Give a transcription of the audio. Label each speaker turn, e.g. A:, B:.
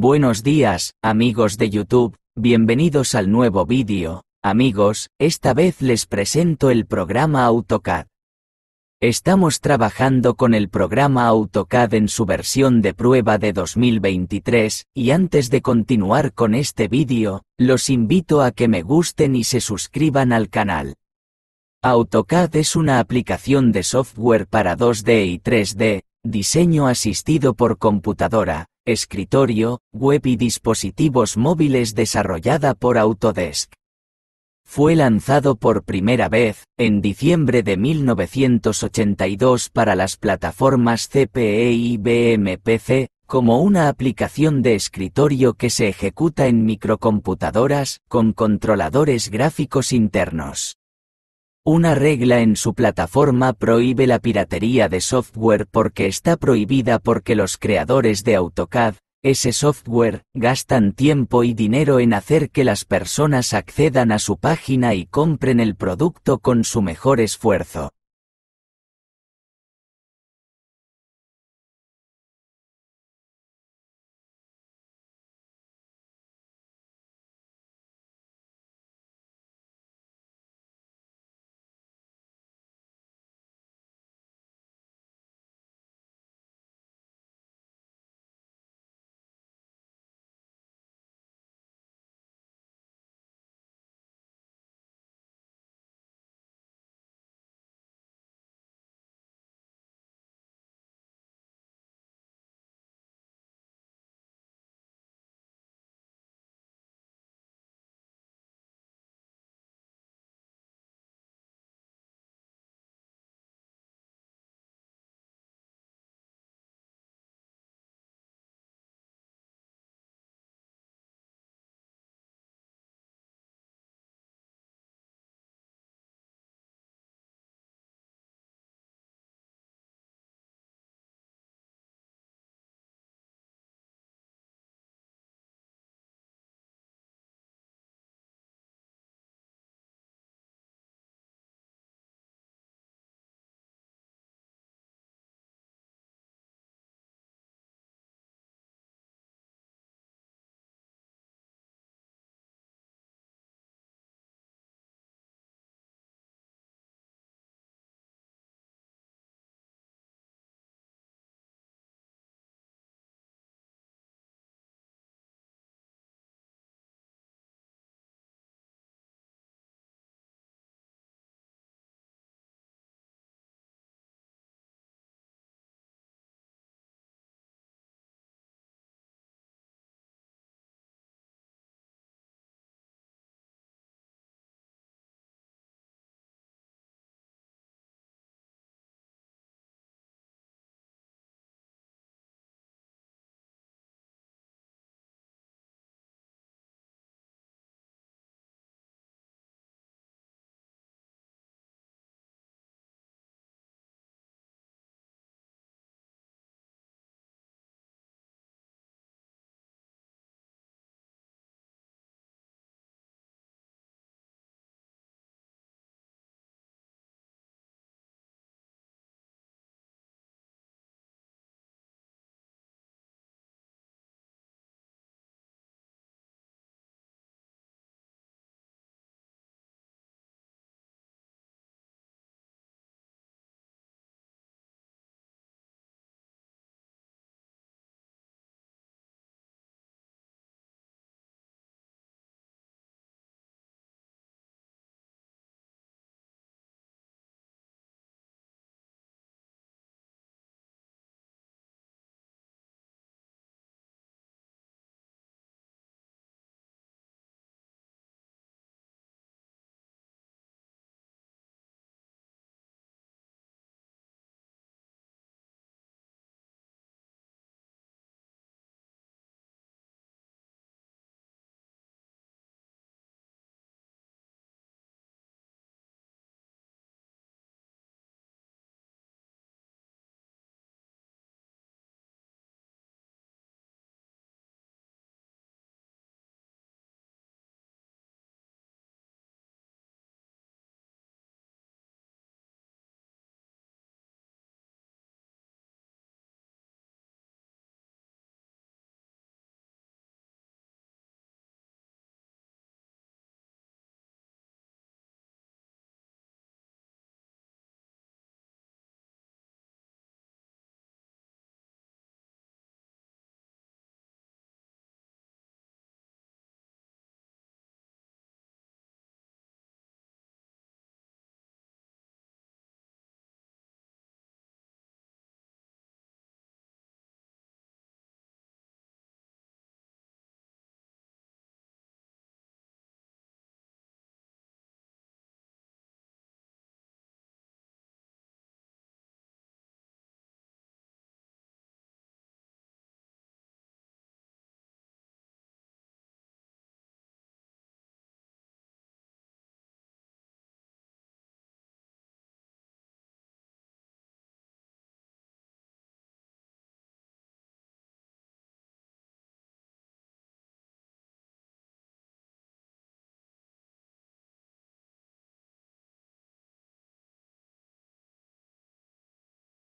A: Buenos días, amigos de YouTube, bienvenidos al nuevo vídeo. Amigos, esta vez les presento el programa AutoCAD. Estamos trabajando con el programa AutoCAD en su versión de prueba de 2023, y antes de continuar con este vídeo, los invito a que me gusten y se suscriban al canal. AutoCAD es una aplicación de software para 2D y 3D, diseño asistido por computadora, escritorio, web y dispositivos móviles desarrollada por Autodesk. Fue lanzado por primera vez, en diciembre de 1982 para las plataformas CPE y BMPC, como una aplicación de escritorio que se ejecuta en microcomputadoras, con controladores gráficos internos. Una regla en su plataforma prohíbe la piratería de software porque está prohibida porque los creadores de AutoCAD, ese software, gastan tiempo y dinero en hacer que las personas accedan a su página y compren el producto con su mejor esfuerzo.